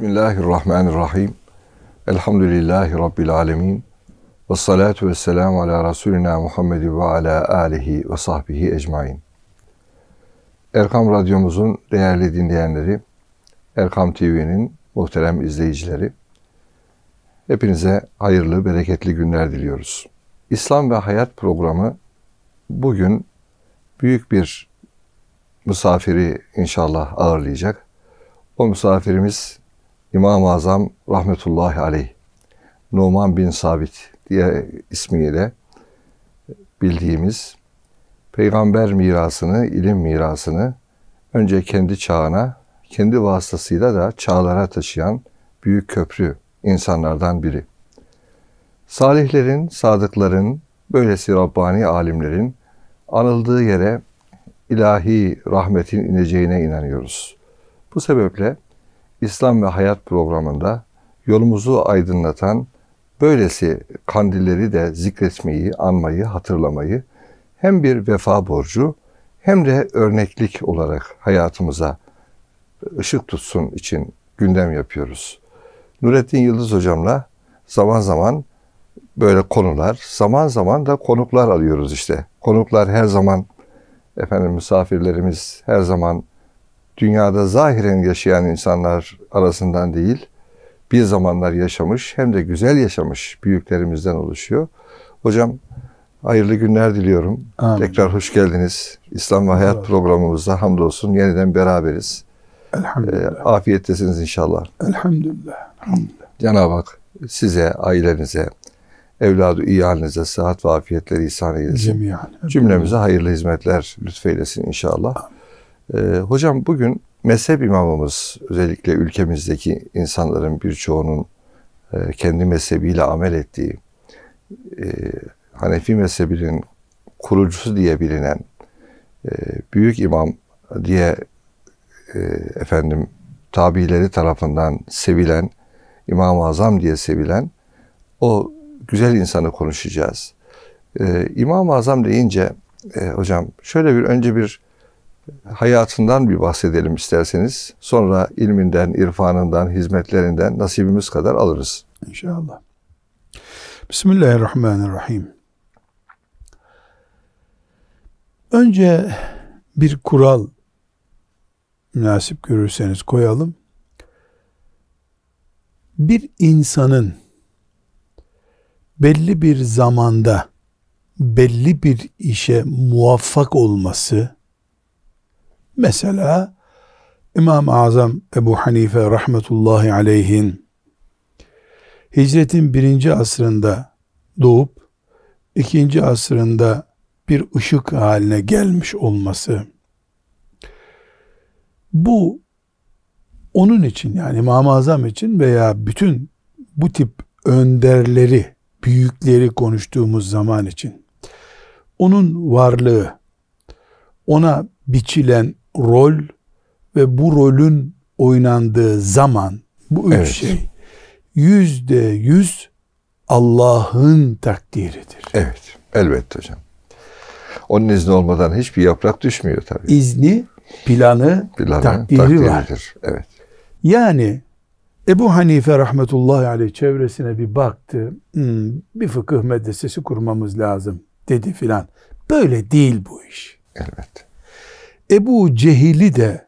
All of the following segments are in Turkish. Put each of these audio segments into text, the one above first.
Bismillahirrahmanirrahim. Elhamdülillahi Rabbil alemin. Ve salatu ve selamu ala Resulina Muhammed ve ala alihi ve sahbihi ecmain. Erkam Radyomuzun değerli dinleyenleri, Erkam TV'nin muhterem izleyicileri, hepinize hayırlı, bereketli günler diliyoruz. İslam ve Hayat programı bugün büyük bir misafiri inşallah ağırlayacak. O misafirimiz İmam-ı Azam rahmetullahi aleyh Numan bin Sabit diye ismiyle bildiğimiz peygamber mirasını, ilim mirasını önce kendi çağına, kendi vasıtasıyla da çağlara taşıyan büyük köprü insanlardan biri. Salihlerin, sadıkların, böylesi Rabbani alimlerin anıldığı yere ilahi rahmetin ineceğine inanıyoruz. Bu sebeple İslam ve Hayat programında yolumuzu aydınlatan böylesi kandilleri de zikretmeyi, anmayı, hatırlamayı hem bir vefa borcu hem de örneklik olarak hayatımıza ışık tutsun için gündem yapıyoruz. Nurettin Yıldız hocamla zaman zaman böyle konular, zaman zaman da konuklar alıyoruz işte. Konuklar her zaman efendim misafirlerimiz her zaman dünyada zahiren yaşayan insanlar arasından değil, bir zamanlar yaşamış hem de güzel yaşamış büyüklerimizden oluşuyor. Hocam hayırlı günler diliyorum. Amin. Tekrar hoş geldiniz. İslam ve Hayat programımızda hamdolsun yeniden beraberiz. Elhamdülillah. E, afiyettesiniz inşallah. Elhamdülillah. Elhamdülillah. Cenab-ı Hak size, ailenize, evladı iyi halinize sıhhat ve afiyetleri ihsan eylesin. Cemiyan. Cümlemize hayırlı hizmetler lütfeylesin inşallah. Amin. E, hocam bugün mezhep imamımız özellikle ülkemizdeki insanların birçoğunun e, kendi mezhebiyle amel ettiği e, Hanefi mezhebinin kurucusu diye bilinen e, büyük imam diye e, efendim tabileri tarafından sevilen İmam-ı Azam diye sevilen o güzel insanı konuşacağız. E, İmam-ı Azam deyince e, hocam şöyle bir önce bir hayatından bir bahsedelim isterseniz. Sonra ilminden, irfanından, hizmetlerinden nasibimiz kadar alırız. İnşallah. Bismillahirrahmanirrahim. Önce bir kural münasip görürseniz koyalım. Bir insanın belli bir zamanda belli bir işe muvaffak olması Mesela İmam-ı Azam Ebu Hanife rahmetullahi aleyhin hicretin birinci asrında doğup ikinci asrında bir ışık haline gelmiş olması bu onun için yani İmam-ı Azam için veya bütün bu tip önderleri büyükleri konuştuğumuz zaman için onun varlığı ona biçilen rol ve bu rolün oynandığı zaman bu üç evet. şey yüzde yüz Allah'ın takdiridir. Evet. Elbette hocam. Onun izni olmadan hiçbir yaprak düşmüyor tabii. İzni, planı, planı takdiri takdiridir. var. Evet. Yani Ebu Hanife rahmetullahi aleyh çevresine bir baktı. Hmm, bir fıkıh medresesi kurmamız lazım dedi filan. Böyle değil bu iş. Elbette. Ebu Cehil'i de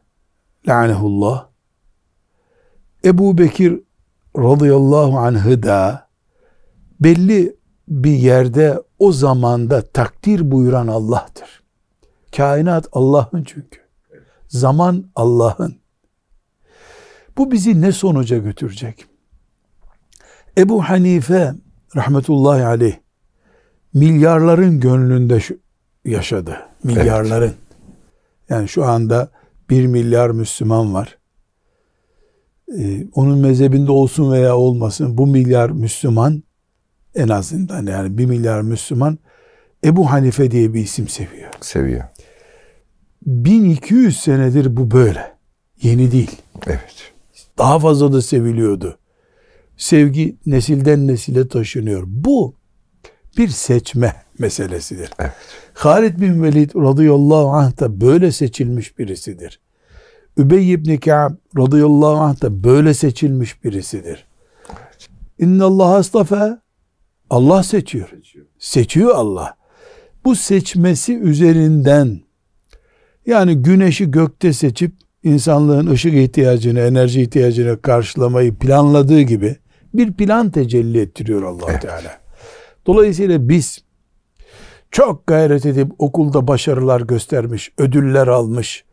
lanehullah Ebu Bekir radıyallahu anh'ı da belli bir yerde o zamanda takdir buyuran Allah'tır. Kainat Allah'ın çünkü. Zaman Allah'ın. Bu bizi ne sonuca götürecek? Ebu Hanife rahmetullahi aleyh milyarların gönlünde yaşadı. Milyarların. Yani şu anda bir milyar Müslüman var. Ee, onun mezhebinde olsun veya olmasın bu milyar Müslüman en azından yani bir milyar Müslüman Ebu Hanife diye bir isim seviyor. Seviyor. 1200 senedir bu böyle. Yeni değil. Evet. Daha fazla da seviliyordu. Sevgi nesilden nesile taşınıyor. Bu bir seçme meselesidir. Evet. Halid bin Velid radıyallahu anh da böyle seçilmiş birisidir. Übey ibn Ka'b radıyallahu anh da böyle seçilmiş birisidir. İnna Allah astafa Allah seçiyor. Seçiyor Allah. Bu seçmesi üzerinden yani güneşi gökte seçip insanlığın ışık ihtiyacını, enerji ihtiyacını karşılamayı planladığı gibi bir plan tecelli ettiriyor allah evet. Teala. Dolayısıyla biz çok gayret edip okulda başarılar göstermiş, ödüller almış,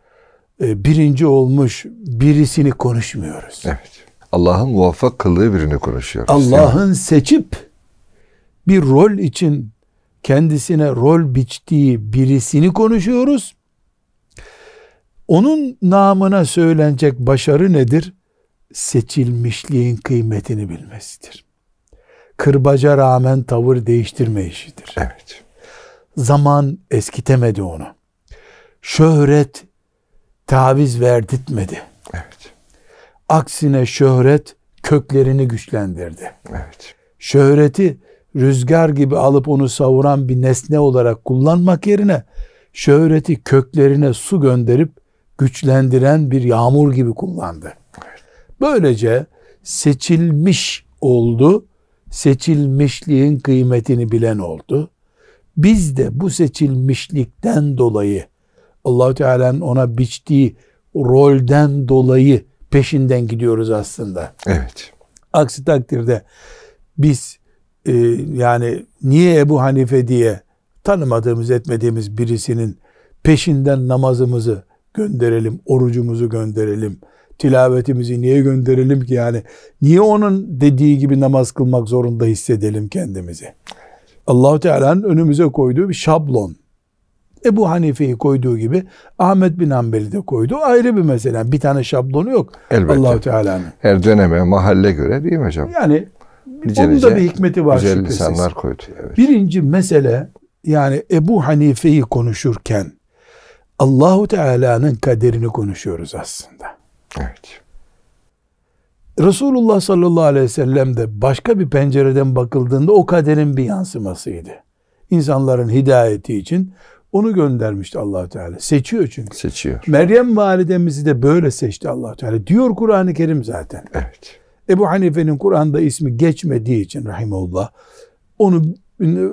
e, birinci olmuş birisini konuşmuyoruz. Evet. Allah'ın muvaffak kıldığı birini konuşuyoruz. Allah'ın seçip bir rol için kendisine rol biçtiği birisini konuşuyoruz. Onun namına söylenecek başarı nedir? Seçilmişliğin kıymetini bilmesidir. Kırbaca rağmen tavır değiştirme işidir. Evet zaman eskitemedi onu. Şöhret taviz verditmedi. Evet. Aksine şöhret köklerini güçlendirdi. Evet. Şöhreti rüzgar gibi alıp onu savuran bir nesne olarak kullanmak yerine şöhreti köklerine su gönderip güçlendiren bir yağmur gibi kullandı. Evet. Böylece seçilmiş oldu, seçilmişliğin kıymetini bilen oldu. Biz de bu seçilmişlikten dolayı Allahu Teala'nın ona biçtiği rolden dolayı peşinden gidiyoruz aslında. Evet. Aksi takdirde biz e, yani niye Ebu Hanife diye tanımadığımız etmediğimiz birisinin peşinden namazımızı gönderelim, orucumuzu gönderelim, tilavetimizi niye gönderelim ki yani niye onun dediği gibi namaz kılmak zorunda hissedelim kendimizi? Allahu Teala'nın önümüze koyduğu bir şablon. Ebu Hanife'yi koyduğu gibi Ahmet bin Hanbel'i de koydu. Ayrı bir mesele. Bir tane şablonu yok. Elbette. Allahu Teala'nın. Her döneme, mahalle göre değil mi hocam? Yani nice, onun da bir hikmeti var nice şüphesiz. insanlar koydu. Evet. Birinci mesele yani Ebu Hanife'yi konuşurken Allahu Teala'nın kaderini konuşuyoruz aslında. Evet. Resulullah sallallahu aleyhi ve sellem de başka bir pencereden bakıldığında o kaderin bir yansımasıydı. İnsanların hidayeti için onu göndermişti allah Teala. Seçiyor çünkü. Seçiyor. Meryem validemizi de böyle seçti allah Teala. Diyor Kur'an-ı Kerim zaten. Evet. Ebu Hanife'nin Kur'an'da ismi geçmediği için rahimullah, onu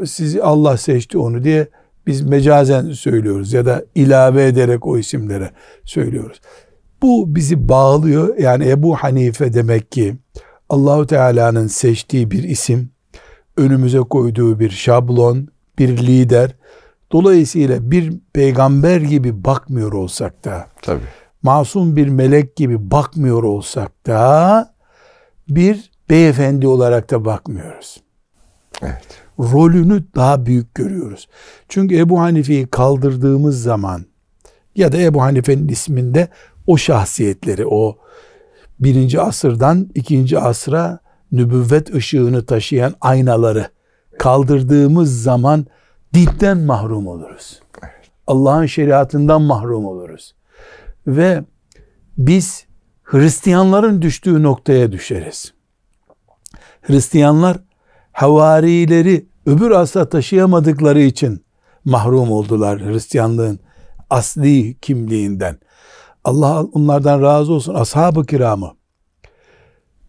sizi Allah seçti onu diye biz mecazen söylüyoruz ya da ilave ederek o isimlere söylüyoruz. Bu bizi bağlıyor. Yani Ebu Hanife demek ki Allahu Teala'nın seçtiği bir isim, önümüze koyduğu bir şablon, bir lider. Dolayısıyla bir peygamber gibi bakmıyor olsak da, Tabii. masum bir melek gibi bakmıyor olsak da, bir beyefendi olarak da bakmıyoruz. Evet. Rolünü daha büyük görüyoruz. Çünkü Ebu Hanife'yi kaldırdığımız zaman ya da Ebu Hanife'nin isminde o şahsiyetleri, o birinci asırdan ikinci asra nübüvvet ışığını taşıyan aynaları kaldırdığımız zaman dinden mahrum oluruz. Allah'ın şeriatından mahrum oluruz. Ve biz Hristiyanların düştüğü noktaya düşeriz. Hristiyanlar havarileri öbür asla taşıyamadıkları için mahrum oldular Hristiyanlığın asli kimliğinden. Allah onlardan razı olsun ashab-ı kiramı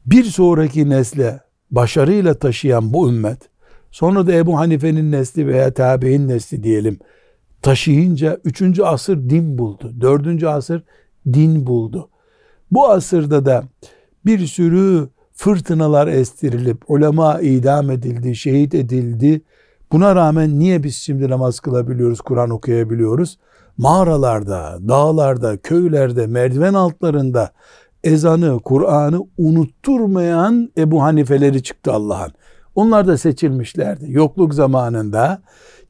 bir sonraki nesle başarıyla taşıyan bu ümmet sonra da Ebu Hanife'nin nesli veya tabi'in nesli diyelim taşıyınca 3. asır din buldu. 4. asır din buldu. Bu asırda da bir sürü fırtınalar estirilip ulema idam edildi, şehit edildi. Buna rağmen niye biz şimdi namaz kılabiliyoruz, Kur'an okuyabiliyoruz? mağaralarda, dağlarda, köylerde, merdiven altlarında ezanı, Kur'an'ı unutturmayan Ebu Hanifeleri çıktı Allah'ın. Onlar da seçilmişlerdi. Yokluk zamanında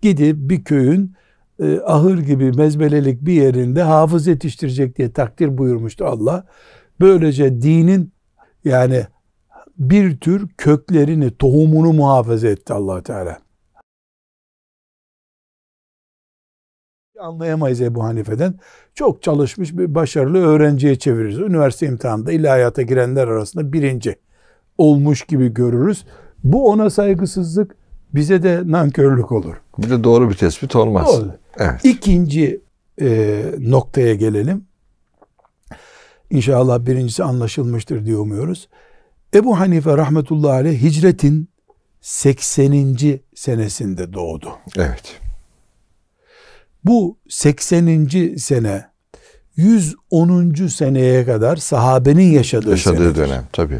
gidip bir köyün e, ahır gibi mezbelelik bir yerinde hafız yetiştirecek diye takdir buyurmuştu Allah. Böylece dinin yani bir tür köklerini, tohumunu muhafaza etti allah Teala. anlayamayız Ebu Hanife'den. Çok çalışmış bir başarılı öğrenciye çeviririz. Üniversite imtihanında ilahiyata girenler arasında birinci olmuş gibi görürüz. Bu ona saygısızlık bize de nankörlük olur. Bir de doğru bir tespit olmaz. Doğru. Evet. İkinci e, noktaya gelelim. İnşallah birincisi anlaşılmıştır diye umuyoruz. Ebu Hanife rahmetullahi aleyh hicretin 80. senesinde doğdu. Evet. Bu 80. sene 110. seneye kadar sahabenin yaşadığı, yaşadığı dönem tabii.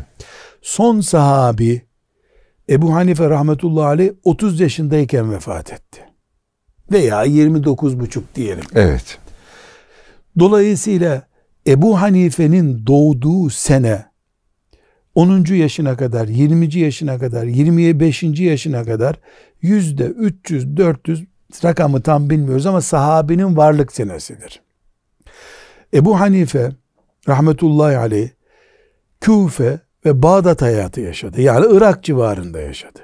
Son sahabi Ebu Hanife rahmetullahi aleyh 30 yaşındayken vefat etti. Veya 29 buçuk diyelim. Evet. Dolayısıyla Ebu Hanife'nin doğduğu sene 10. yaşına kadar, 20. yaşına kadar, 25. yaşına kadar yüzde 300, 400 rakamı tam bilmiyoruz ama sahabinin varlık senesidir. Ebu Hanife rahmetullahi aleyh Küfe ve Bağdat hayatı yaşadı. Yani Irak civarında yaşadı.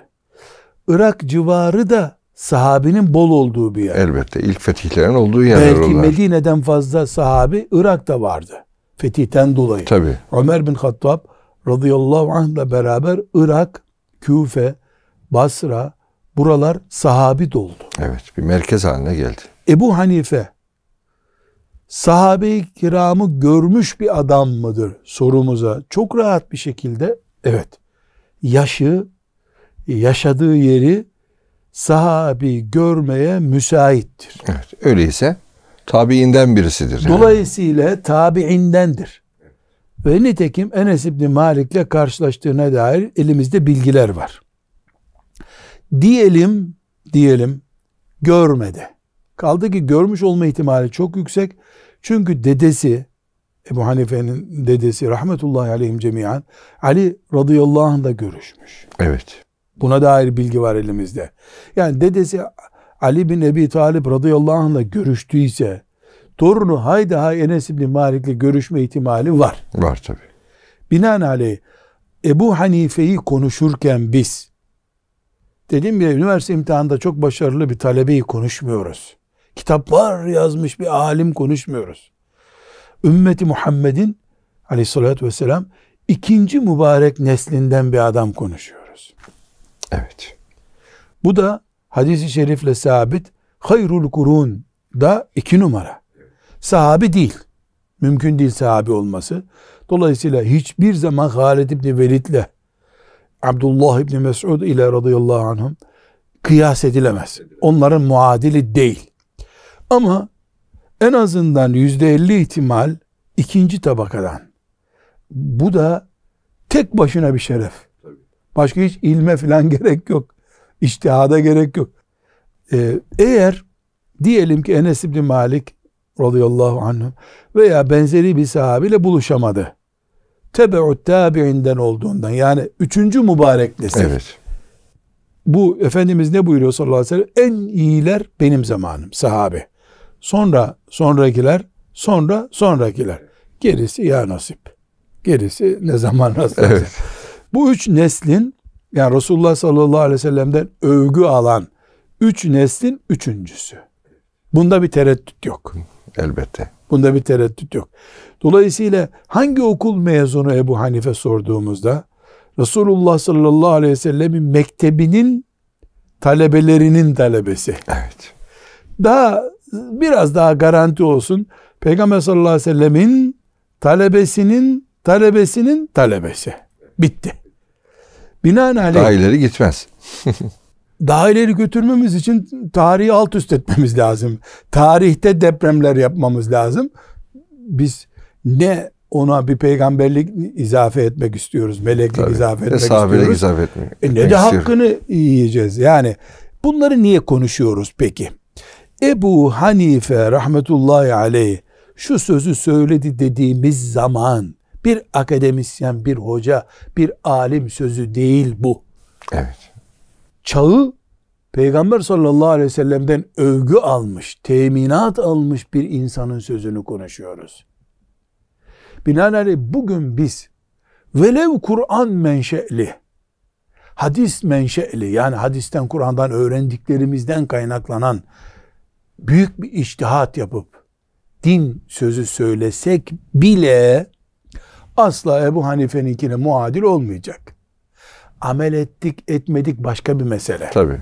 Irak civarı da sahabinin bol olduğu bir yer. Elbette ilk fetihlerin olduğu yerler Belki onlar. Medine'den fazla sahabi Irak'ta vardı. Fetihten dolayı. Tabii. Ömer bin Hattab radıyallahu anh beraber Irak, Küfe, Basra, buralar sahabi doldu. Evet bir merkez haline geldi. Ebu Hanife sahabe-i kiramı görmüş bir adam mıdır sorumuza çok rahat bir şekilde evet yaşı yaşadığı yeri sahabi görmeye müsaittir. Evet, öyleyse tabiinden birisidir. Dolayısıyla yani. tabiindendir. Ve nitekim Enes İbni Malik'le karşılaştığına dair elimizde bilgiler var. Diyelim, diyelim görmedi. Kaldı ki görmüş olma ihtimali çok yüksek. Çünkü dedesi, Ebu Hanife'nin dedesi rahmetullahi aleyhim Cemiyan Ali radıyallahu anh da görüşmüş. Evet. Buna dair bilgi var elimizde. Yani dedesi Ali bin Ebi Talip radıyallahu anh'la görüştüyse, torunu haydaha Enes bin Malik'le görüşme ihtimali var. Var tabi. Binaenaleyh Ebu Hanife'yi konuşurken biz Dedim ya üniversite imtihanında çok başarılı bir talebeyi konuşmuyoruz. Kitaplar yazmış bir alim konuşmuyoruz. Ümmeti Muhammed'in aleyhissalatü vesselam ikinci mübarek neslinden bir adam konuşuyoruz. Evet. Bu da hadisi şerifle sabit hayrul kurun da iki numara. Sahabi değil. Mümkün değil sahabi olması. Dolayısıyla hiçbir zaman Halid İbni Velid'le Abdullah İbni Mesud ile radıyallahu anhum kıyas edilemez. Onların muadili değil. Ama en azından yüzde elli ihtimal ikinci tabakadan. Bu da tek başına bir şeref. Başka hiç ilme falan gerek yok. İçtihada gerek yok. Ee, eğer diyelim ki Enes İbni Malik radıyallahu anh veya benzeri bir sahabiyle buluşamadı tebe'ut tabi'inden olduğundan yani üçüncü mübarek nesil. Evet. Bu Efendimiz ne buyuruyor sallallahu aleyhi ve sellem? En iyiler benim zamanım sahabe. Sonra sonrakiler, sonra sonrakiler. Gerisi ya nasip. Gerisi ne zaman nasip. Evet. Bu üç neslin yani Resulullah sallallahu aleyhi ve sellem'den övgü alan üç neslin üçüncüsü. Bunda bir tereddüt yok. Elbette. Bunda bir tereddüt yok. Dolayısıyla hangi okul mezunu Ebu Hanife sorduğumuzda Resulullah sallallahu aleyhi ve sellemin mektebinin talebelerinin talebesi. Evet. Daha biraz daha garanti olsun. Peygamber sallallahu aleyhi ve sellemin talebesinin talebesinin talebesi. Bitti. Binaenaleyh. Daha ileri gitmez. daha ileri götürmemiz için tarihi alt üst etmemiz lazım. Tarihte depremler yapmamız lazım. Biz ne ona bir peygamberlik izafe etmek istiyoruz. Meleklik Tabii. izafe etmek Eshabile istiyoruz. izafe etmek. E ne de hakkını yiyeceğiz. Yani bunları niye konuşuyoruz peki? Ebu Hanife rahmetullahi aleyh şu sözü söyledi dediğimiz zaman bir akademisyen, bir hoca, bir alim sözü değil bu. Evet çağı Peygamber sallallahu aleyhi ve sellem'den övgü almış, teminat almış bir insanın sözünü konuşuyoruz. Binaenaleyh bugün biz velev Kur'an menşeli, hadis menşeli yani hadisten Kur'an'dan öğrendiklerimizden kaynaklanan büyük bir iştihat yapıp din sözü söylesek bile asla Ebu Hanife'ninkine muadil olmayacak amel ettik etmedik başka bir mesele. Tabii.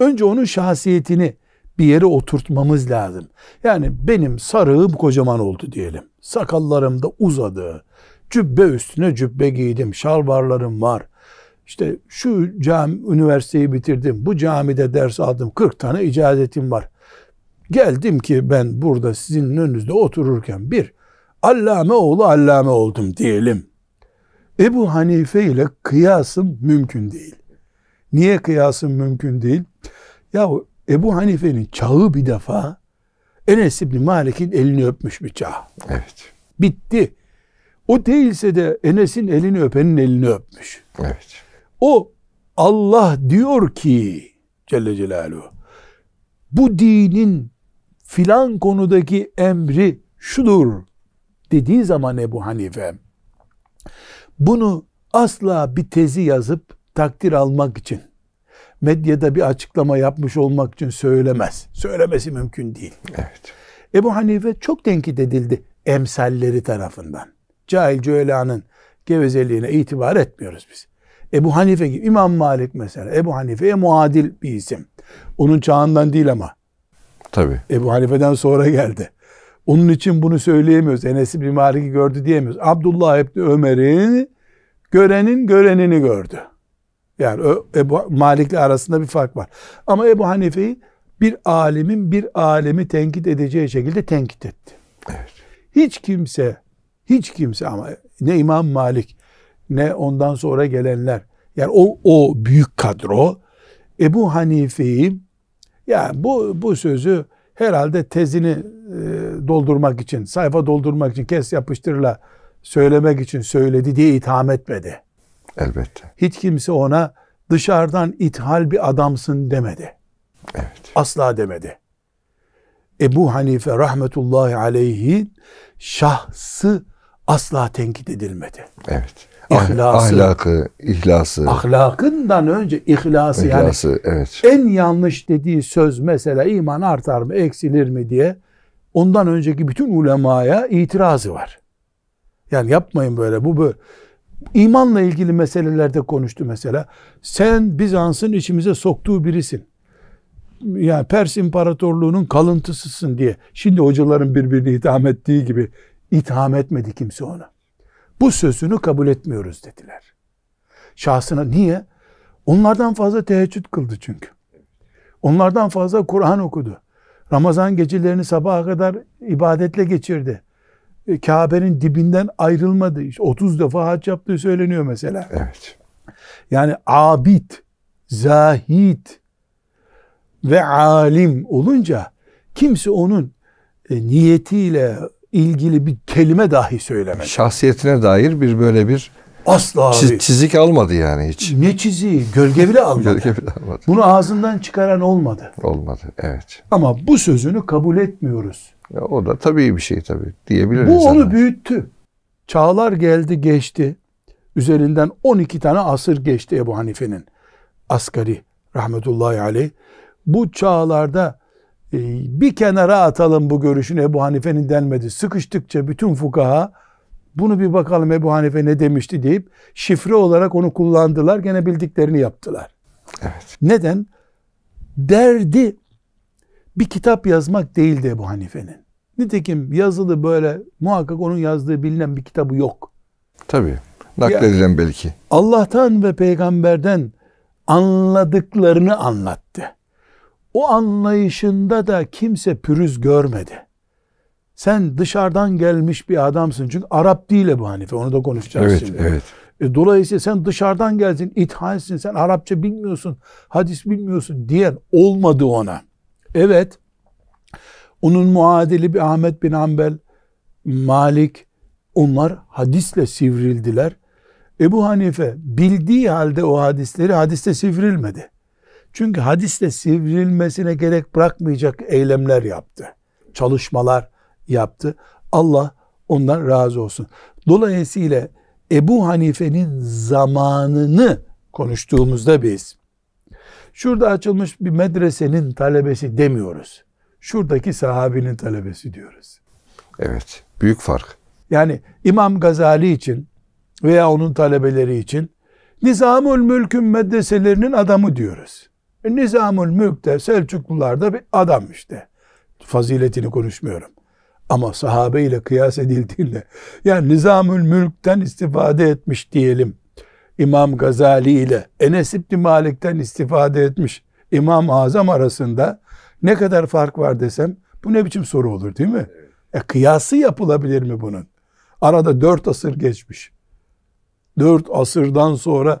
Önce onun şahsiyetini bir yere oturtmamız lazım. Yani benim sarığım kocaman oldu diyelim. Sakallarım da uzadı. Cübbe üstüne cübbe giydim. Şalvarlarım var. İşte şu cami üniversiteyi bitirdim. Bu camide ders aldım. 40 tane icazetim var. Geldim ki ben burada sizin önünüzde otururken bir allame oğlu allame oldum diyelim. Ebu Hanife ile kıyasım mümkün değil. Niye kıyasım mümkün değil? Ya Ebu Hanife'nin çağı bir defa Enes İbni Malik'in elini öpmüş bir çağ. Evet. Bitti. O değilse de Enes'in elini öpenin elini öpmüş. Evet. O Allah diyor ki Celle Celaluhu bu dinin filan konudaki emri şudur dediği zaman Ebu Hanife bunu asla bir tezi yazıp takdir almak için, medyada bir açıklama yapmış olmak için söylemez. Söylemesi mümkün değil. Evet. Ebu Hanife çok tenkit edildi emsalleri tarafından. Cahil Cöyla'nın gevezeliğine itibar etmiyoruz biz. Ebu Hanife gibi İmam Malik mesela Ebu Hanife'ye muadil bir isim. Onun çağından değil ama. Tabi. Ebu Hanife'den sonra geldi. Onun için bunu söyleyemiyoruz. Enes bir Malik'i gördü diyemiyoruz. Abdullah İbni Ömer'in görenin görenini gördü. Yani Ebu Malik'le arasında bir fark var. Ama Ebu Hanife'yi bir alimin bir alemi tenkit edeceği şekilde tenkit etti. Evet. Hiç kimse, hiç kimse ama ne İmam Malik ne ondan sonra gelenler yani o, o büyük kadro Ebu Hanife'yi yani bu, bu sözü herhalde tezini e, doldurmak için, sayfa doldurmak için, kes yapıştırla söylemek için söyledi diye itham etmedi. Elbette. Hiç kimse ona dışarıdan ithal bir adamsın demedi. Evet. Asla demedi. Ebu Hanife rahmetullahi aleyhi şahsı asla tenkit edilmedi. Evet. İhlası, ahlakı, ihlası. Ahlakından önce ihlası, ihlası yani evet. en yanlış dediği söz mesela iman artar mı eksilir mi diye ondan önceki bütün ulemaya itirazı var. Yani yapmayın böyle bu böyle. İmanla ilgili meselelerde konuştu mesela. Sen Bizans'ın içimize soktuğu birisin. Yani Pers İmparatorluğu'nun kalıntısısın diye. Şimdi hocaların birbirini itham ettiği gibi İtham etmedi kimse ona. Bu sözünü kabul etmiyoruz dediler. Şahsına niye? Onlardan fazla teheccüd kıldı çünkü. Onlardan fazla Kur'an okudu. Ramazan gecelerini sabaha kadar ibadetle geçirdi. E, Kabe'nin dibinden ayrılmadı. İşte 30 defa hac yaptığı söyleniyor mesela. Evet. Yani abid, zahid ve alim olunca kimse onun e, niyetiyle, ilgili bir kelime dahi söylemedi. Şahsiyetine dair bir böyle bir Asla Çiz, çizik almadı yani hiç. Ne çiziği? Gölge bile almadı. Gölge bile almadı. Bunu ağzından çıkaran olmadı. Olmadı evet. Ama bu sözünü kabul etmiyoruz. Ya o da tabii bir şey tabii diyebiliriz. Bu insanlar. onu büyüttü. Çağlar geldi geçti. Üzerinden 12 tane asır geçti Ebu Hanife'nin. Asgari rahmetullahi aleyh. Bu çağlarda ee, bir kenara atalım bu görüşün Ebu Hanife'nin denmedi. Sıkıştıkça bütün fukaha bunu bir bakalım Ebu Hanife ne demişti deyip şifre olarak onu kullandılar. Gene bildiklerini yaptılar. Evet. Neden? Derdi bir kitap yazmak değildi Ebu Hanife'nin. Nitekim yazılı böyle muhakkak onun yazdığı bilinen bir kitabı yok. Tabii. Nakledilen ya, belki. Allah'tan ve peygamberden anladıklarını anlattı o anlayışında da kimse pürüz görmedi. Sen dışarıdan gelmiş bir adamsın. Çünkü Arap değil bu Hanife. Onu da konuşacağız evet, şimdi. Evet. E, dolayısıyla sen dışarıdan geldin, ithalsin, sen Arapça bilmiyorsun, hadis bilmiyorsun Diğer olmadı ona. Evet, onun muadili bir Ahmet bin Ambel, Malik, onlar hadisle sivrildiler. Ebu Hanife bildiği halde o hadisleri hadiste sivrilmedi. Çünkü hadiste sivrilmesine gerek bırakmayacak eylemler yaptı. Çalışmalar yaptı. Allah ondan razı olsun. Dolayısıyla Ebu Hanife'nin zamanını konuştuğumuzda biz şurada açılmış bir medresenin talebesi demiyoruz. Şuradaki sahabinin talebesi diyoruz. Evet, büyük fark. Yani İmam Gazali için veya onun talebeleri için Nizamül Mülk'ün medreselerinin adamı diyoruz. E, Nizamül Mülk'te Selçuklularda bir adam işte. Faziletini konuşmuyorum. Ama sahabe ile kıyas edildiğinde yani Nizamül Mülk'ten istifade etmiş diyelim. İmam Gazali ile Enes İbni Malik'ten istifade etmiş İmam-ı Azam arasında ne kadar fark var desem bu ne biçim soru olur değil mi? E, kıyası yapılabilir mi bunun? Arada dört asır geçmiş. Dört asırdan sonra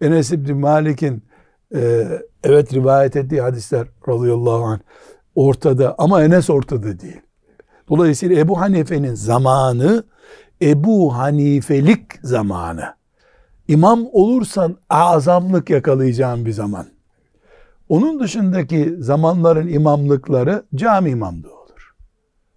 Enes İbni Malik'in ee, evet rivayet ettiği hadisler radıyallahu anh ortada ama Enes ortada değil. Dolayısıyla Ebu Hanife'nin zamanı Ebu Hanifelik zamanı. İmam olursan azamlık yakalayacağın bir zaman. Onun dışındaki zamanların imamlıkları cami imamdı o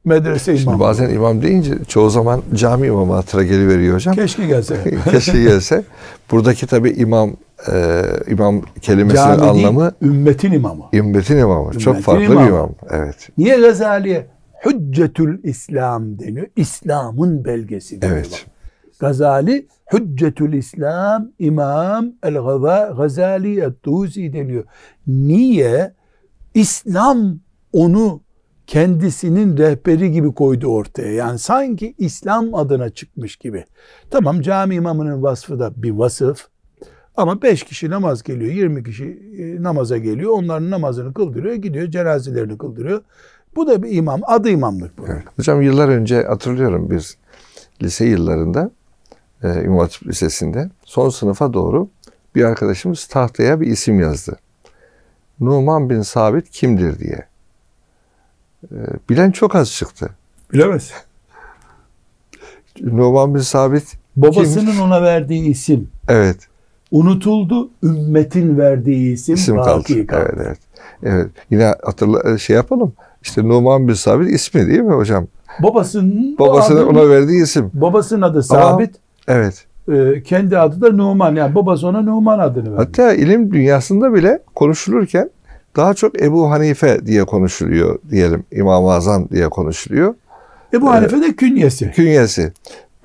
medrese imamı. Şimdi bazen imam deyince çoğu zaman cami imamı hatıra geliyor hocam. Keşke gelse. Keşke gelse. Buradaki tabi imam e, imam kelimesinin cami anlamı değil, ümmetin imamı. Ümmetin imamı. Ümmetin Çok farklı imamı. bir imam. Evet. Niye Gazali'ye Hüccetül İslam deniyor? İslam'ın belgesi deniyor. Evet. Gazali Hüccetül İslam İmam El Gazali Et Tuzi deniyor. Niye? İslam onu kendisinin rehberi gibi koydu ortaya. Yani sanki İslam adına çıkmış gibi. Tamam cami imamının vasfı da bir vasıf. Ama 5 kişi namaz geliyor, 20 kişi e, namaza geliyor. Onların namazını kıldırıyor, gidiyor cenazelerini kıldırıyor. Bu da bir imam, adı imamlık bu. Evet. Hocam yıllar önce hatırlıyorum bir lise yıllarında, e, İmam Lisesi'nde son sınıfa doğru bir arkadaşımız tahtaya bir isim yazdı. Numan bin Sabit kimdir diye bilen çok az çıktı. Bilemez. Numan bin Sabit Babasının kim? ona verdiği isim. Evet. Unutuldu ümmetin verdiği isim, isim kaldı. kaldı. Evet, evet. Evet. Yine hatırla şey yapalım. İşte Numan bin Sabit ismi değil mi hocam? Babasının babasının adı, ona verdiği isim. Babasının adı Sabit. Ama, evet. E, kendi adı da Numan. Yani babası ona Numan adını verdi. Hatta ilim dünyasında bile konuşulurken daha çok Ebu Hanife diye konuşuluyor diyelim. İmam-ı Azam diye konuşuluyor. Ebu ee, Hanife de künyesi. Künyesi.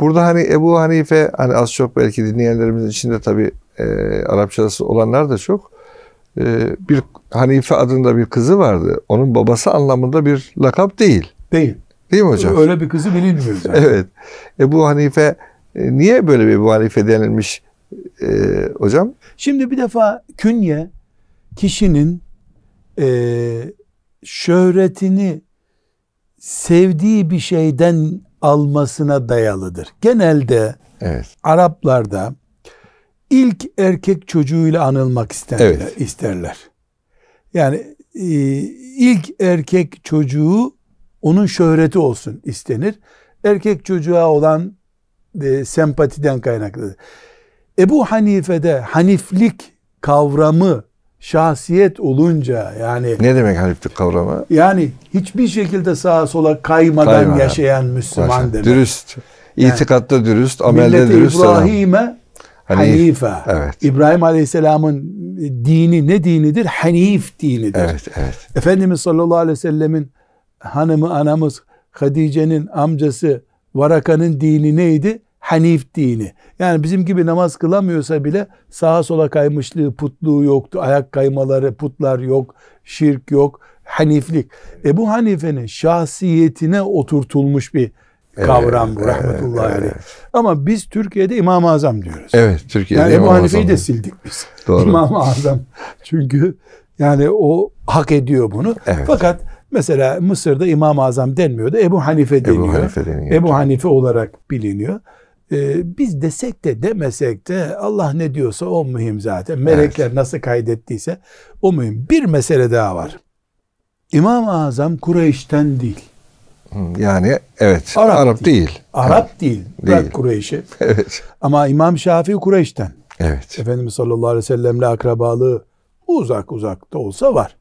Burada hani Ebu Hanife hani az çok belki dinleyenlerimizin içinde tabi e, Arapçası olanlar da çok. E, bir Hanife adında bir kızı vardı. Onun babası anlamında bir lakap değil. Değil. Değil mi hocam? Öyle bir kızı bilinmiyor zaten. evet. Ebu Hanife e, niye böyle bir Ebu Hanife denilmiş e, hocam? Şimdi bir defa künye kişinin e, şöhretini sevdiği bir şeyden almasına dayalıdır. Genelde evet. Araplarda ilk erkek çocuğuyla anılmak isterler. Evet. isterler. Yani e, ilk erkek çocuğu onun şöhreti olsun istenir. Erkek çocuğa olan e, sempatiden kaynaklıdır. Ebu Hanife'de haniflik kavramı şahsiyet olunca yani ne demek haliflik kavramı? Yani hiçbir şekilde sağa sola kaymadan Kayma, yaşayan Müslüman Başka. demek. Dürüst. İtikatta yani, dürüst, amelde dürüst. İbrahim'e Hanife. Evet. İbrahim Aleyhisselam'ın dini ne dinidir? Hanif dinidir. Evet, evet. Efendimiz sallallahu aleyhi ve sellemin hanımı anamız Hadice'nin amcası Varaka'nın dini neydi? Hanif dini. Yani bizim gibi namaz kılamıyorsa bile sağa sola kaymışlığı, putluğu yoktu. Ayak kaymaları, putlar yok, şirk yok. Haniflik. E bu Hanife'nin şahsiyetine oturtulmuş bir kavram evet, bu rahmetullahi evet, Ama biz Türkiye'de İmam-ı Azam diyoruz. Evet, Türkiye'de yani İmam-ı Azam. Hanife'yi de sildik biz. İmam-ı Azam. Çünkü yani o hak ediyor bunu. Evet. Fakat mesela Mısır'da İmam-ı Azam denmiyor da Ebu Hanife deniyor. Ebu Hanife, deniyor. Ebu Hanife olarak biliniyor. Ee, biz desek de demesek de Allah ne diyorsa o mühim zaten. Melekler evet. nasıl kaydettiyse o mühim. Bir mesele daha var. İmam-ı Azam Kureyş'ten değil. Yani evet Arap, Arap değil. değil. Arap evet. değil. Bırak değil. Kureyş'i. Evet. Ama İmam Şafii Kureyş'ten. Evet. Efendimiz sallallahu aleyhi ve sellemle akrabalığı uzak uzakta olsa var.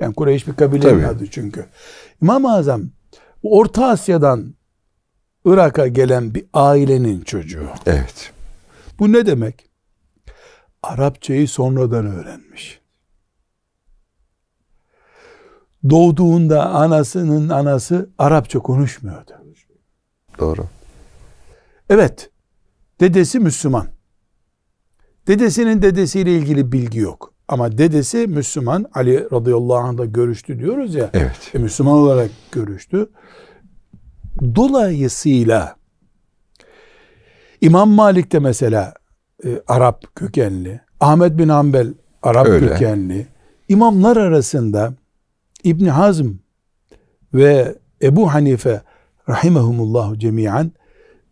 Yani Kureyş bir kabilenin adı çünkü. İmam-ı Azam Orta Asya'dan Irak'a gelen bir ailenin çocuğu. Evet. Bu ne demek? Arapçayı sonradan öğrenmiş. Doğduğunda anasının anası Arapça konuşmuyordu. Doğru. Evet. Dedesi Müslüman. Dedesinin dedesiyle ilgili bilgi yok. Ama dedesi Müslüman. Ali radıyallahu anh'la görüştü diyoruz ya. Evet. E, Müslüman olarak görüştü. Dolayısıyla İmam Malik de mesela e, Arap kökenli, Ahmet bin Hanbel Arap Öyle. kökenli. İmamlar arasında İbn Hazm ve Ebu Hanife rahimehumullahu cemiyen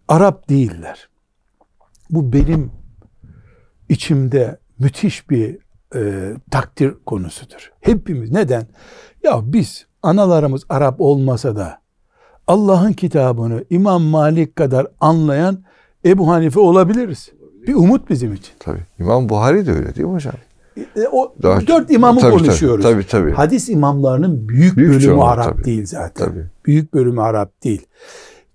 Arap değiller. Bu benim içimde müthiş bir e, takdir konusudur. Hepimiz neden? Ya biz analarımız Arap olmasa da Allah'ın kitabını İmam Malik kadar anlayan Ebu Hanife olabiliriz. Bir umut bizim için. Tabii. İmam Buhari de öyle değil mi hocam? E, o Daha, dört imamı tabii, konuşuyoruz. Tabii, tabii, Hadis imamlarının büyük, büyük bölümü çoğunluğu, Arap tabii. değil zaten. Tabii. Büyük bölümü Arap değil.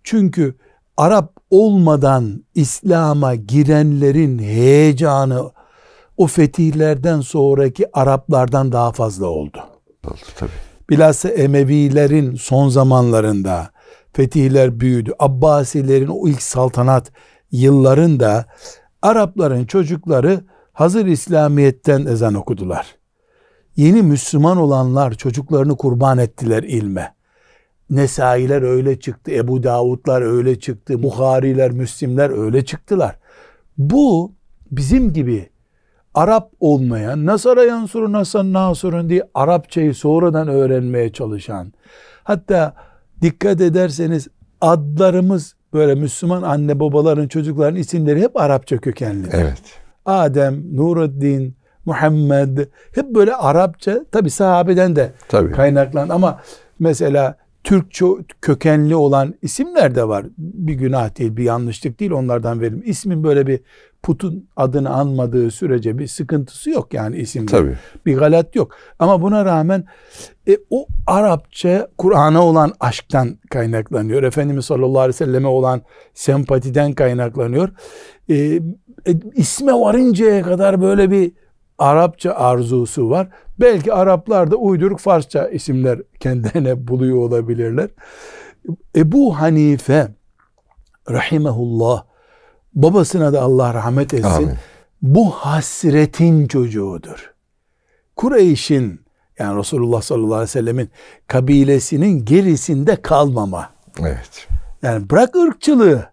Çünkü Arap olmadan İslam'a girenlerin heyecanı o fetihlerden sonraki Araplardan daha fazla oldu. Oldu tabii. Bilhassa Emevilerin son zamanlarında fetihler büyüdü. Abbasilerin o ilk saltanat yıllarında Arapların çocukları hazır İslamiyet'ten ezan okudular. Yeni Müslüman olanlar çocuklarını kurban ettiler ilme. Nesailer öyle çıktı, Ebu Davudlar öyle çıktı, Buhariler, Müslimler öyle çıktılar. Bu bizim gibi Arap olmayan, Nasara Yansur'un Hasan Nasur'un diye Arapçayı sonradan öğrenmeye çalışan, hatta Dikkat ederseniz adlarımız böyle Müslüman anne babaların çocukların isimleri hep Arapça kökenli. Evet. Adem, Nuruddin, Muhammed hep böyle Arapça tabi sahabeden de tabii. kaynaklan ama mesela Türkçe kökenli olan isimler de var. Bir günah değil, bir yanlışlık değil onlardan verim. İsmin böyle bir putun adını anmadığı sürece bir sıkıntısı yok yani isimde. Tabii. Bir galat yok. Ama buna rağmen e, o Arapça Kur'an'a olan aşktan kaynaklanıyor. Efendimiz sallallahu aleyhi ve selleme olan sempatiden kaynaklanıyor. E, e, isme varıncaya kadar böyle bir Arapça arzusu var. Belki Araplar da uyduruk Farsça isimler kendine buluyor olabilirler. E, Ebu Hanife rahimehullah babasına da Allah rahmet etsin. Amin. Bu hasretin çocuğudur. Kureyş'in yani Resulullah sallallahu aleyhi ve sellemin kabilesinin gerisinde kalmama. Evet. Yani bırak ırkçılığı.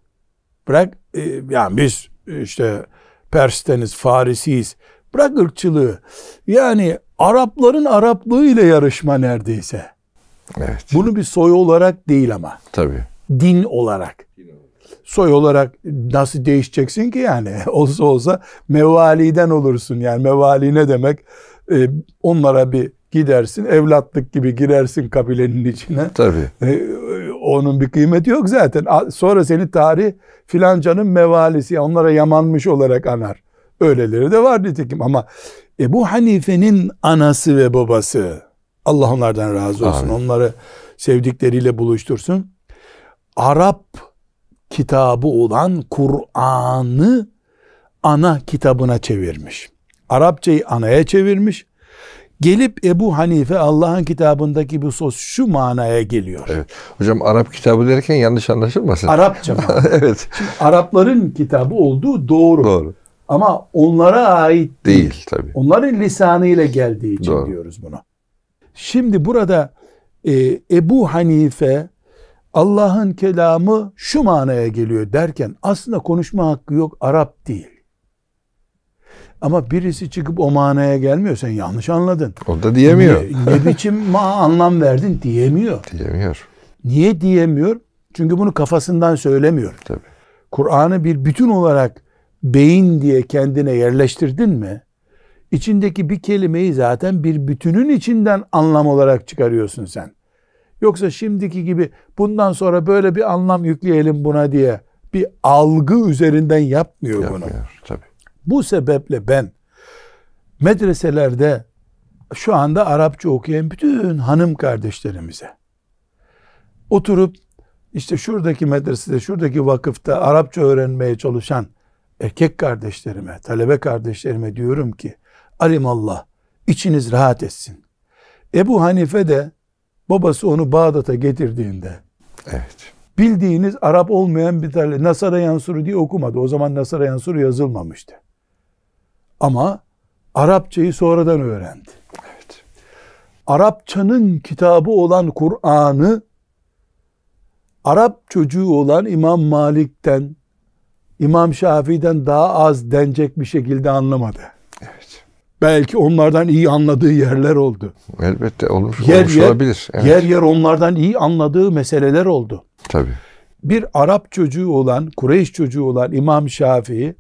Bırak e, yani biz işte Pers'teniz, Farisiyiz. Bırak ırkçılığı. Yani Arapların Araplığı ile yarışma neredeyse. Evet. Bunu bir soy olarak değil ama. Tabii. Din olarak. Soy olarak nasıl değişeceksin ki yani? olsa olsa mevaliden olursun. Yani mevali ne demek? Ee, onlara bir gidersin, evlatlık gibi girersin kabilenin içine. Tabii. Ee, onun bir kıymeti yok zaten. Sonra seni tarih filancanın mevalisi, onlara yamanmış olarak anar. Öyleleri de var nitekim ama Ebu Hanife'nin anası ve babası Allah onlardan razı olsun. Amin. Onları sevdikleriyle buluştursun. Arap kitabı olan Kur'an'ı ana kitabına çevirmiş. Arapçayı anaya çevirmiş. Gelip Ebu Hanife Allah'ın kitabındaki bu söz şu manaya geliyor. Evet. Hocam Arap kitabı derken yanlış anlaşılmasın. Arapça mı? evet. Şimdi Arapların kitabı olduğu doğru. Doğru. Ama onlara ait değil. değil tabii. Onların lisanıyla geldiği için Doğru. diyoruz bunu. Şimdi burada e, Ebu Hanife Allah'ın kelamı şu manaya geliyor derken aslında konuşma hakkı yok Arap değil. Ama birisi çıkıp o manaya gelmiyor. Sen yanlış anladın. O da diyemiyor. Ne, ne biçim anlam verdin diyemiyor. Diyemiyor. Niye diyemiyor? Çünkü bunu kafasından söylemiyor. Tabii. Kur'an'ı bir bütün olarak beyin diye kendine yerleştirdin mi, İçindeki bir kelimeyi zaten bir bütünün içinden anlam olarak çıkarıyorsun sen. Yoksa şimdiki gibi bundan sonra böyle bir anlam yükleyelim buna diye bir algı üzerinden yapmıyor, yapmıyor bunu. Tabii. Bu sebeple ben medreselerde şu anda Arapça okuyan bütün hanım kardeşlerimize oturup işte şuradaki medresede, şuradaki vakıfta Arapça öğrenmeye çalışan erkek kardeşlerime, talebe kardeşlerime diyorum ki alimallah içiniz rahat etsin. Ebu Hanife de babası onu Bağdat'a getirdiğinde evet. bildiğiniz Arap olmayan bir tane Nasara Yansuru diye okumadı. O zaman Nasara Yansuru yazılmamıştı. Ama Arapçayı sonradan öğrendi. Evet. Arapçanın kitabı olan Kur'an'ı Arap çocuğu olan İmam Malik'ten, İmam Şafii'den daha az denecek bir şekilde anlamadı. Evet. Belki onlardan iyi anladığı yerler oldu. Elbette olmuş, yer, olmuş yer, olabilir. Evet. Yer yer onlardan iyi anladığı meseleler oldu. Tabii. Bir Arap çocuğu olan, Kureyş çocuğu olan İmam Şafii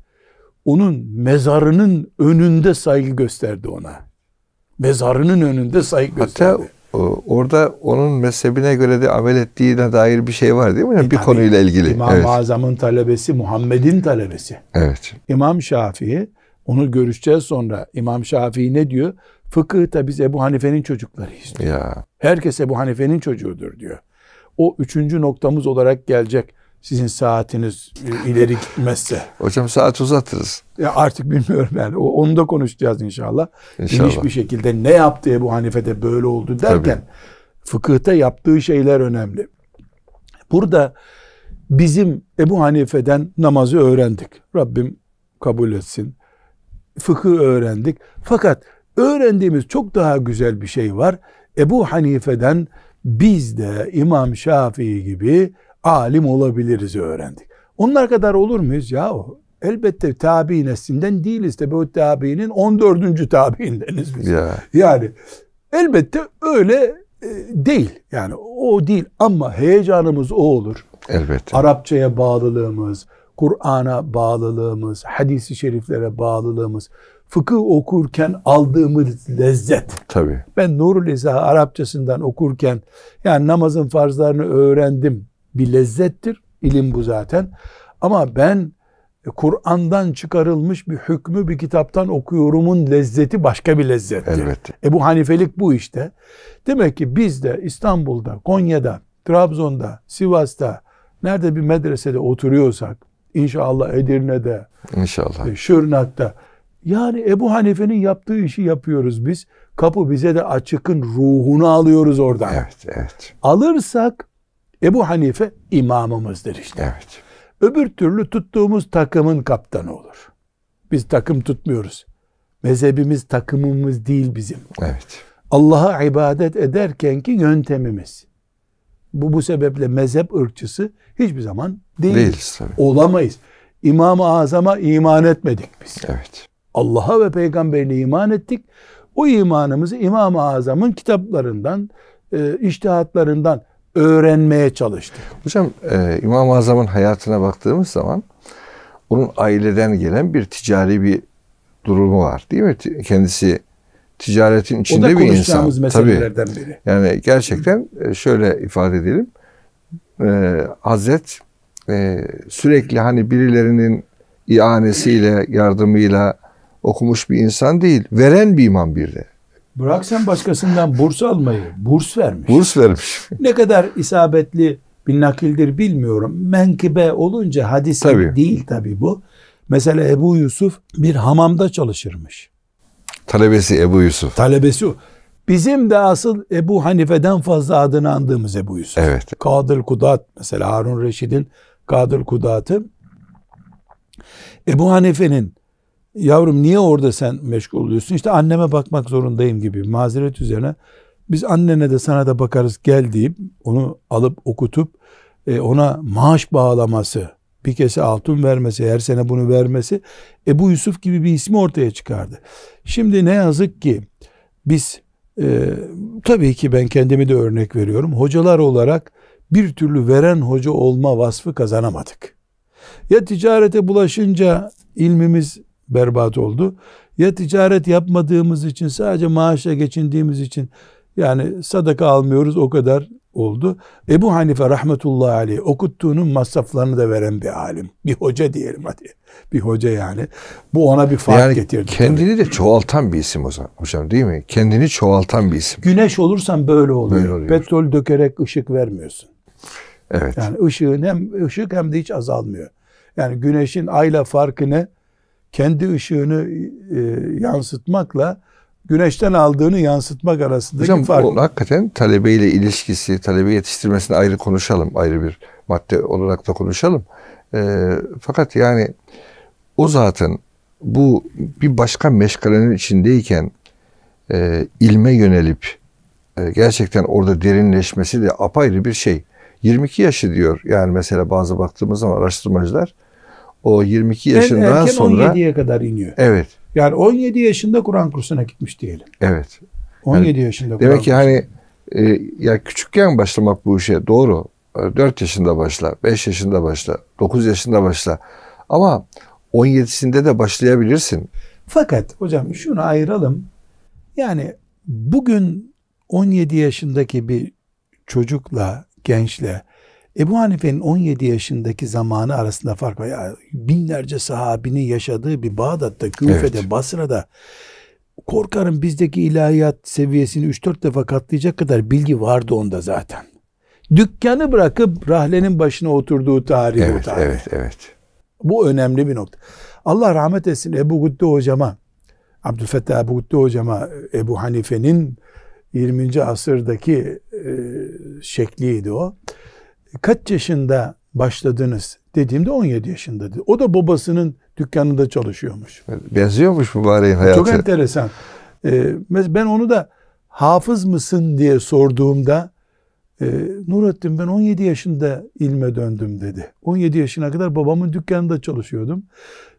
onun mezarının önünde saygı gösterdi ona. Mezarının önünde saygı gösterdi. Hatta ee, orada onun mezhebine göre de amel ettiğine dair bir şey var değil mi? e, bir konuyla ilgili. İmam-ı evet. Azam'ın talebesi, Muhammed'in talebesi. Evet. İmam Şafii, onu görüşeceğiz sonra. İmam Şafii ne diyor? Fıkıhta biz Ebu Hanife'nin çocuklarıyız diyor. Ya. Herkes Ebu Hanife'nin çocuğudur diyor. O üçüncü noktamız olarak gelecek. Sizin saatiniz ileri gitmezse. Hocam saat uzatırız. Ya artık bilmiyorum yani. Onu da konuşacağız inşallah. İnşallah. Geniş bir şekilde ne yaptı Ebu Hanife'de böyle oldu derken Tabii. fıkıhta yaptığı şeyler önemli. Burada bizim Ebu Hanife'den namazı öğrendik. Rabbim kabul etsin. Fıkıh öğrendik. Fakat öğrendiğimiz çok daha güzel bir şey var. Ebu Hanife'den biz de İmam Şafii gibi alim olabiliriz öğrendik. Onlar kadar olur muyuz? ya? elbette tabi neslinden değiliz. Tebeut tabiinin 14. tabiindeniz biz. Ya. Yani elbette öyle e, değil. Yani o değil ama heyecanımız o olur. Elbette. Arapçaya bağlılığımız, Kur'an'a bağlılığımız, hadisi şeriflere bağlılığımız, fıkıh okurken aldığımız lezzet. Tabii. Ben Nurul İzah Arapçasından okurken yani namazın farzlarını öğrendim bir lezzettir. İlim bu zaten. Ama ben e, Kur'an'dan çıkarılmış bir hükmü bir kitaptan okuyorumun lezzeti başka bir lezzettir. Elbette. Ebu Hanifelik bu işte. Demek ki biz de İstanbul'da, Konya'da, Trabzon'da, Sivas'ta nerede bir medresede oturuyorsak inşallah Edirne'de, inşallah e, Şırnak'ta yani Ebu Hanife'nin yaptığı işi yapıyoruz biz. Kapı bize de açıkın ruhunu alıyoruz oradan. Evet, evet. Alırsak Ebu Hanife imamımızdır işte. Evet. Öbür türlü tuttuğumuz takımın kaptanı olur. Biz takım tutmuyoruz. Mezhebimiz takımımız değil bizim. Evet. Allah'a ibadet ederken ki yöntemimiz. Bu, bu sebeple mezhep ırkçısı hiçbir zaman değiliz. değiliz tabii. Olamayız. İmam-ı Azam'a iman etmedik biz. Evet. Allah'a ve peygamberine iman ettik. O imanımızı İmam-ı Azam'ın kitaplarından, e, iştihatlarından öğrenmeye çalıştı. Hocam e, İmam-ı Azam'ın hayatına baktığımız zaman onun aileden gelen bir ticari bir durumu var değil mi? Kendisi ticaretin içinde bir insan. Tabii. Biri. Yani gerçekten e, şöyle ifade edelim. Ee, Hazret e, sürekli hani birilerinin ihanesiyle, yardımıyla okumuş bir insan değil. Veren bir imam bir de. Bırak sen başkasından burs almayı. Burs vermiş. Burs vermiş. ne kadar isabetli bir nakildir bilmiyorum. Menkıbe olunca hadis değil tabi bu. Mesela Ebu Yusuf bir hamamda çalışırmış. Talebesi Ebu Yusuf. Talebesi o. Bizim de asıl Ebu Hanife'den fazla adını andığımız Ebu Yusuf. Evet. Kadıl Kudat mesela Harun Reşid'in Kadıl Kudat'ı Ebu Hanife'nin yavrum niye orada sen meşgul oluyorsun? İşte anneme bakmak zorundayım gibi mazeret üzerine biz annene de sana da bakarız gel deyip onu alıp okutup e, ona maaş bağlaması, bir kese altın vermesi, her sene bunu vermesi Ebu Yusuf gibi bir ismi ortaya çıkardı. Şimdi ne yazık ki biz e, tabii ki ben kendimi de örnek veriyorum. Hocalar olarak bir türlü veren hoca olma vasfı kazanamadık. Ya ticarete bulaşınca ilmimiz berbat oldu. Ya ticaret yapmadığımız için sadece maaşla geçindiğimiz için yani sadaka almıyoruz o kadar oldu. Ebu Hanife rahmetullahi aleyh okuttuğunun masraflarını da veren bir alim. Bir hoca diyelim hadi. Bir hoca yani. Bu ona bir fark yani getirdi. Kendini tabii. de çoğaltan bir isim o zaman hocam değil mi? Kendini çoğaltan bir isim. Güneş olursan böyle oluyor. Böyle oluyor. Petrol dökerek ışık vermiyorsun. Evet. Yani ışığın hem ışık hem de hiç azalmıyor. Yani güneşin ayla farkı ne? kendi ışığını e, yansıtmakla güneşten aldığını yansıtmak arasındaki Hocam, fark. O, hakikaten talebeyle ilişkisi, talebe yetiştirmesini ayrı konuşalım. Ayrı bir madde olarak da konuşalım. E, fakat yani o zaten bu bir başka meşgalenin içindeyken e, ilme yönelip e, gerçekten orada derinleşmesi de apayrı bir şey. 22 yaşı diyor yani mesela bazı baktığımız zaman araştırmacılar o 22 yaşından erken sonra. 17'ye kadar iniyor. Evet. Yani 17 yaşında Kur'an kursuna gitmiş diyelim. Evet. 17 yani, yaşında Kur'an Demek ki hani e, ya küçükken başlamak bu işe doğru. 4 e, yaşında başla, 5 yaşında başla, 9 yaşında başla. Ama 17'sinde de başlayabilirsin. Fakat hocam şunu ayıralım. Yani bugün 17 yaşındaki bir çocukla, gençle Ebu Hanife'nin 17 yaşındaki zamanı arasında fark var. Yani binlerce sahabinin yaşadığı bir Bağdat'ta, Küfe'de, evet. Basra'da korkarım bizdeki ilahiyat seviyesini 3-4 defa katlayacak kadar bilgi vardı onda zaten. Dükkanı bırakıp rahlenin başına oturduğu tarih evet, bu tarih. Evet, evet. Bu önemli bir nokta. Allah rahmet etsin Ebu Gütte hocama, Abdülfettah Ebu Gütte hocama Ebu Hanife'nin 20. asırdaki e, şekliydi o kaç yaşında başladınız dediğimde 17 yaşında dedi. O da babasının dükkanında çalışıyormuş. Benziyormuş mübareğin hayatı. Çok enteresan. Ee, ben onu da hafız mısın diye sorduğumda e, Nurettin ben 17 yaşında ilme döndüm dedi. 17 yaşına kadar babamın dükkanında çalışıyordum.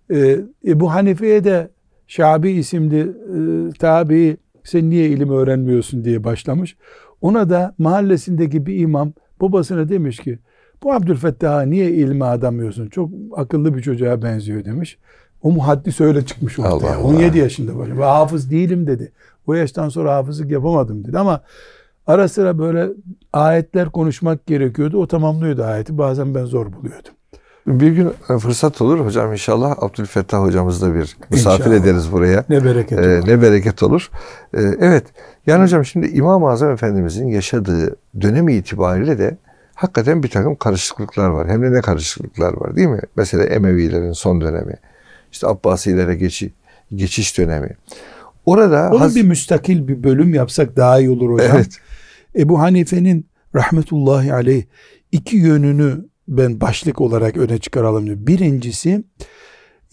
Ee, e, Ebu Hanife'ye de Şabi isimli e, tabi sen niye ilim öğrenmiyorsun diye başlamış. Ona da mahallesindeki bir imam Babasına demiş ki bu Abdülfettah'a niye ilmi adamıyorsun? Çok akıllı bir çocuğa benziyor demiş. O muhaddis öyle çıkmış ortaya. Allah Allah. 17 yaşında başım. Ben hafız değilim dedi. O yaştan sonra hafızlık yapamadım dedi ama ara sıra böyle ayetler konuşmak gerekiyordu. O tamamlıyordu ayeti. Bazen ben zor buluyordum. Bir gün e, fırsat olur hocam inşallah Abdülfettah hocamızla bir misafir inşallah. ederiz buraya. Ne bereket e, olur. Ee, ne bereket olur. Ee, evet yani hocam şimdi İmam-ı Azam Efendimizin yaşadığı dönem itibariyle de hakikaten bir takım karışıklıklar var. Hem de ne karışıklıklar var değil mi? Mesela Emevilerin son dönemi, işte Abbasilere geçi, geçiş dönemi. Orada Onu bir müstakil bir bölüm yapsak daha iyi olur hocam. Evet. Ebu Hanife'nin rahmetullahi aleyh iki yönünü ben başlık olarak öne çıkaralım diyor. Birincisi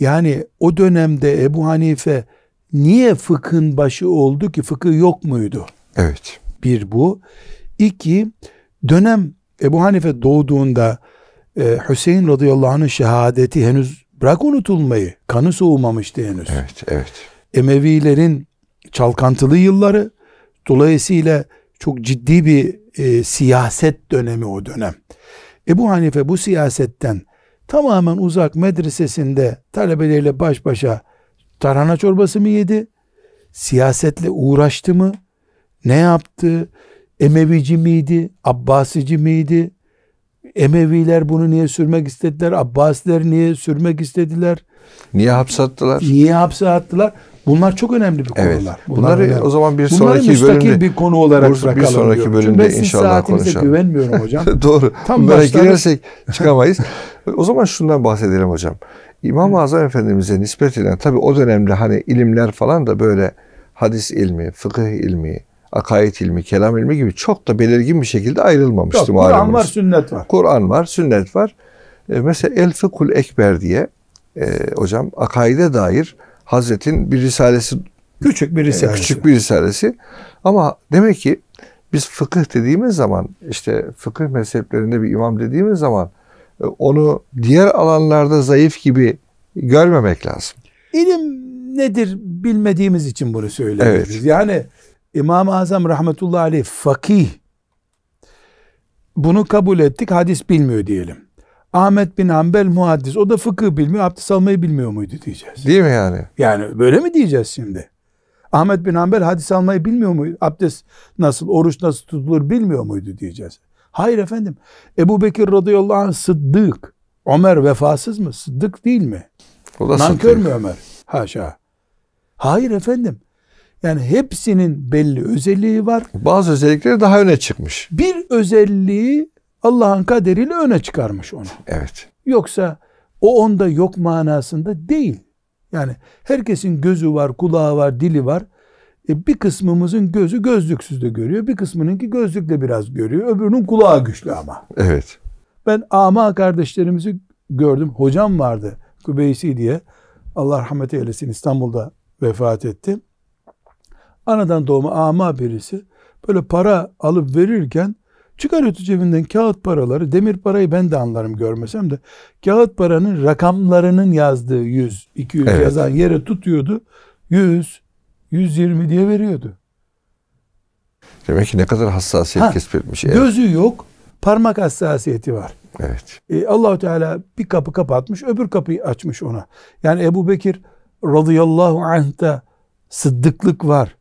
yani o dönemde Ebu Hanife niye fıkhın başı oldu ki fıkı yok muydu? Evet. Bir bu. İki dönem Ebu Hanife doğduğunda e, Hüseyin radıyallahu anh'ın şehadeti henüz bırak unutulmayı kanı soğumamıştı henüz. Evet, evet. Emevilerin çalkantılı yılları dolayısıyla çok ciddi bir e, siyaset dönemi o dönem. Ebu Hanife bu siyasetten tamamen uzak medresesinde talebeleriyle baş başa tarhana çorbası mı yedi? Siyasetle uğraştı mı? Ne yaptı? Emevici miydi? Abbasici miydi? Emeviler bunu niye sürmek istediler? Abbasiler niye sürmek istediler? Niye hapse attılar? Niye hapse attılar? Bunlar çok önemli bir konular. Bunlar Bunları önemli. o zaman bir sonraki Bunları bölümde bir konu olarak bir sonraki diyorum. bölümde inşallah konuşalım. güvenmiyorum hocam. Doğru. Tam Bunlara baştan... girersek çıkamayız. o zaman şundan bahsedelim hocam. İmam-ı Azam Efendimiz'e nispet eden tabii o dönemde hani ilimler falan da böyle hadis ilmi, fıkıh ilmi, akaid ilmi, kelam ilmi gibi çok da belirgin bir şekilde ayrılmamıştı Yok, Kur'an var, sünnet var. Kur'an var, sünnet var. E, mesela El Fıkhul Ekber diye e, hocam akaide dair Hazret'in bir risalesi. Küçük bir e, risalesi. Küçük bir risalesi. Ama demek ki biz fıkıh dediğimiz zaman işte fıkıh mezheplerinde bir imam dediğimiz zaman e, onu diğer alanlarda zayıf gibi görmemek lazım. İlim nedir bilmediğimiz için bunu söylüyoruz. Evet. Yani İmam-ı Azam rahmetullahi aleyh fakih bunu kabul ettik hadis bilmiyor diyelim. Ahmet bin Hanbel muhaddis. O da fıkıh bilmiyor, abdest almayı bilmiyor muydu diyeceğiz. Değil mi yani? Yani böyle mi diyeceğiz şimdi? Ahmet bin Hanbel hadis almayı bilmiyor muydu? Abdest nasıl, oruç nasıl tutulur bilmiyor muydu diyeceğiz. Hayır efendim. Ebu Bekir radıyallahu anh sıddık. Ömer vefasız mı? Sıddık değil mi? O da Nankör sıddık. mü Ömer? Haşa. Hayır efendim. Yani hepsinin belli özelliği var. Bazı özellikleri daha öne çıkmış. Bir özelliği Allah'ın kaderiyle öne çıkarmış onu. Evet. Yoksa o onda yok manasında değil. Yani herkesin gözü var, kulağı var, dili var. E bir kısmımızın gözü gözlüksüz de görüyor. Bir kısmınınki gözlükle biraz görüyor. Öbürünün kulağı güçlü ama. Evet. Ben ama kardeşlerimizi gördüm. Hocam vardı Kübeysi diye. Allah rahmet eylesin İstanbul'da vefat etti. Anadan doğma ama birisi böyle para alıp verirken Çıkar Çıkarıyor cebinden kağıt paraları. Demir parayı ben de anlarım görmesem de. Kağıt paranın rakamlarının yazdığı 100, 200 evet. yazan yere tutuyordu. 100, 120 diye veriyordu. Demek ki ne kadar hassasiyet ha, kesbetmiş. Evet. Gözü yok, parmak hassasiyeti var. Evet. Ee, Allahu Teala bir kapı kapatmış, öbür kapıyı açmış ona. Yani Ebu Bekir radıyallahu anh da sıddıklık var.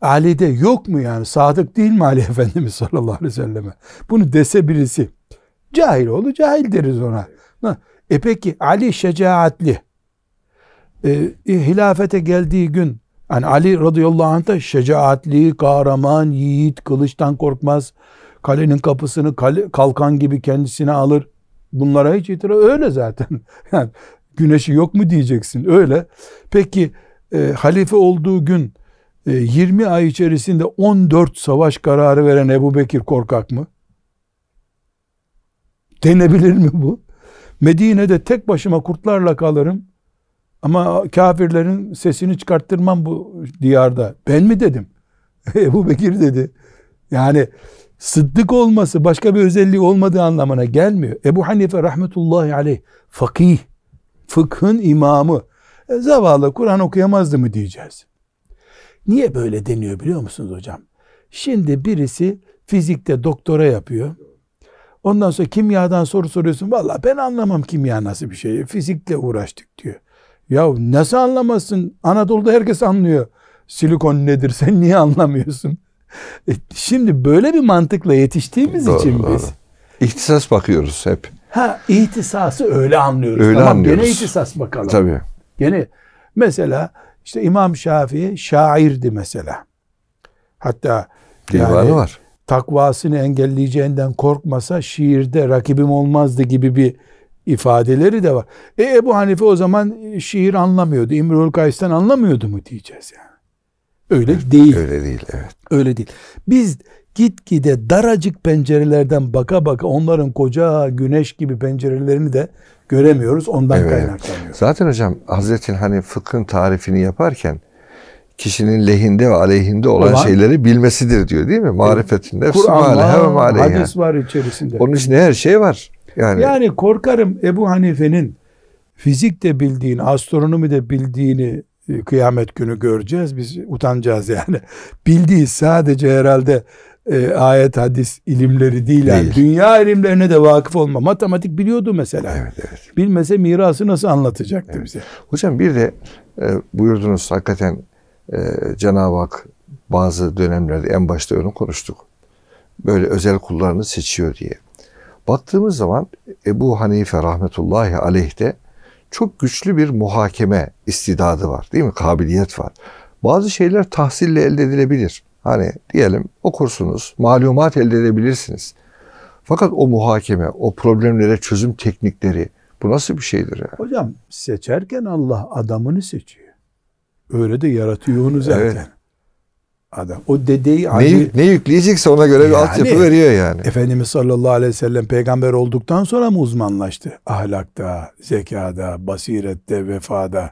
Ali'de yok mu yani? Sadık değil mi Ali Efendimiz sallallahu aleyhi ve selleme? Bunu dese birisi. Cahil oğlu cahil deriz ona. E peki Ali şecaatli. E, e, hilafete geldiği gün yani Ali radıyallahu anh da şecaatli, kahraman, yiğit, kılıçtan korkmaz. Kalenin kapısını kale, kalkan gibi kendisine alır. Bunlara hiç itiraf öyle zaten. Yani güneşi yok mu diyeceksin öyle. Peki e, halife olduğu gün 20 ee, ay içerisinde 14 savaş kararı veren Ebu Bekir korkak mı? Denebilir mi bu? Medine'de tek başıma kurtlarla kalırım ama kafirlerin sesini çıkarttırmam bu diyarda. Ben mi dedim? Ebu Bekir dedi. Yani sıddık olması başka bir özelliği olmadığı anlamına gelmiyor. Ebu Hanife rahmetullahi aleyh fakih, fıkhın imamı. E, zavallı Kur'an okuyamazdı mı diyeceğiz. Niye böyle deniyor biliyor musunuz hocam? Şimdi birisi fizikte doktora yapıyor. Ondan sonra kimyadan soru soruyorsun. Valla ben anlamam kimya nasıl bir şey. Fizikle uğraştık diyor. Ya nasıl anlamazsın? Anadolu'da herkes anlıyor. Silikon nedir sen niye anlamıyorsun? E, şimdi böyle bir mantıkla yetiştiğimiz doğru, için doğru. biz. İhtisas bakıyoruz hep. Ha ihtisası öyle anlıyoruz. Öyle tamam, anlıyoruz. Gene ihtisas bakalım. Tabii. Gene mesela işte İmam Şafii şairdi mesela. Hatta yani, var. takvasını engelleyeceğinden korkmasa şiirde rakibim olmazdı gibi bir ifadeleri de var. E Ebu Hanife o zaman şiir anlamıyordu. İmrul Kays'tan anlamıyordu mu diyeceğiz yani. Öyle evet, değil. Öyle değil evet. Öyle değil. Biz gitgide daracık pencerelerden baka baka onların koca güneş gibi pencerelerini de göremiyoruz. Ondan evet. kaynaklanıyor. Zaten hocam Hazretin hani fıkhın tarifini yaparken kişinin lehinde ve aleyhinde olan, olan şeyleri bilmesidir diyor değil mi? Marifetin nefsi var, hadis var içerisinde. Onun için her şey var. Yani, yani korkarım Ebu Hanife'nin fizik fizikte bildiğini, de bildiğini e, kıyamet günü göreceğiz. Biz utanacağız yani. Bildiği sadece herhalde e, ayet hadis ilimleri değil. Yani. Dünya ilimlerine de vakıf olma. Matematik biliyordu mesela. Evet, evet. Bilmese mirası nasıl anlatacaktı evet. bize? Hocam bir de e, buyurdunuz hakikaten e, Cenab-ı Hak bazı dönemlerde en başta onu konuştuk. Böyle özel kullarını seçiyor diye. Baktığımız zaman Ebu Hanife rahmetullahi aleyh de çok güçlü bir muhakeme istidadı var değil mi? Kabiliyet var. Bazı şeyler tahsille elde edilebilir. Hani diyelim okursunuz, malumat elde edebilirsiniz. Fakat o muhakeme, o problemlere çözüm teknikleri bu nasıl bir şeydir Yani? Hocam seçerken Allah adamını seçiyor. Öyle de yaratıyor onu zaten. Evet. Adam. O dedeyi ne, Ali, ne yükleyecekse ona göre yani, bir altyapı veriyor yani. Efendimiz sallallahu aleyhi ve sellem peygamber olduktan sonra mı uzmanlaştı? Ahlakta, zekada, basirette, vefada.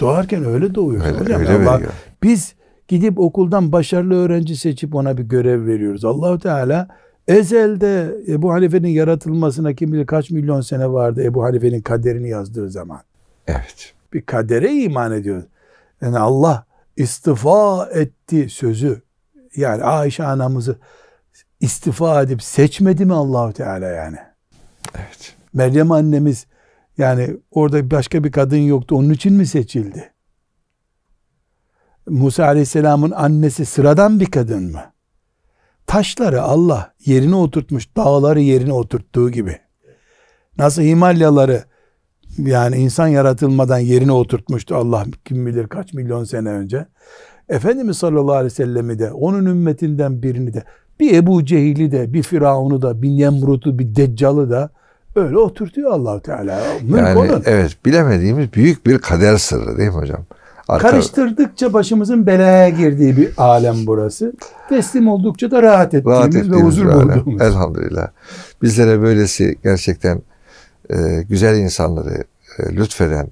Doğarken öyle doğuyor öyle, hocam. Öyle Allah, biz gidip okuldan başarılı öğrenci seçip ona bir görev veriyoruz. Allahu Teala ezelde Ebu Hanife'nin yaratılmasına kim bilir kaç milyon sene vardı Ebu Hanife'nin kaderini yazdığı zaman. Evet. Bir kadere iman ediyoruz. Yani Allah istifa etti sözü. Yani Ayşe anamızı istifa edip seçmedi mi Allahu Teala yani? Evet. Meryem annemiz yani orada başka bir kadın yoktu onun için mi seçildi? Musa Aleyhisselam'ın annesi sıradan bir kadın mı? Taşları Allah yerine oturtmuş, dağları yerine oturttuğu gibi. Nasıl Himalyaları yani insan yaratılmadan yerine oturtmuştu Allah kim bilir kaç milyon sene önce. Efendimiz sallallahu aleyhi ve sellemi de onun ümmetinden birini de bir Ebu Cehil'i de bir Firavun'u da bir Nemrut'u bir Deccal'ı da öyle oturtuyor allah Teala. Mülk yani, onun. Evet bilemediğimiz büyük bir kader sırrı değil mi hocam? Arka... Karıştırdıkça başımızın belaya girdiği bir alem burası. Teslim oldukça da rahat ettiğimiz, rahat ettiğimiz ve huzur alem. bulduğumuz. Elhamdülillah. Bizlere böylesi gerçekten e, güzel insanları e, lütfeden,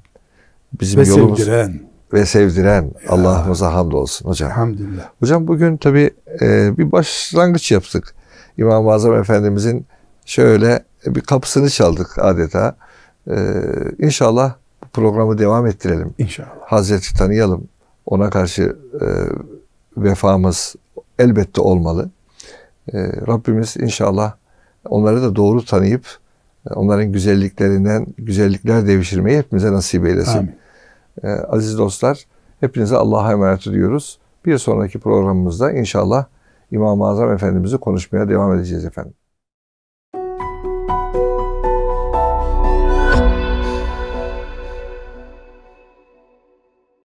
bizim ve yolumuz... Sevdiren. Ve sevdiren. Ya. Allah'ımıza hamdolsun hocam. Hamdülillah. Hocam bugün tabii e, bir başlangıç yaptık. İmam-ı Azam Efendimizin şöyle bir kapısını çaldık adeta. E, inşallah. inşallah programı devam ettirelim. İnşallah. Hazreti tanıyalım. Ona karşı e, vefamız elbette olmalı. E, Rabbimiz inşallah onları da doğru tanıyıp e, onların güzelliklerinden güzellikler devşirmeyi hepimize nasip eylesin. Amin. E, aziz dostlar hepinize Allah'a emanet ediyoruz. Bir sonraki programımızda inşallah İmam-ı Azam Efendimiz'i konuşmaya devam edeceğiz efendim.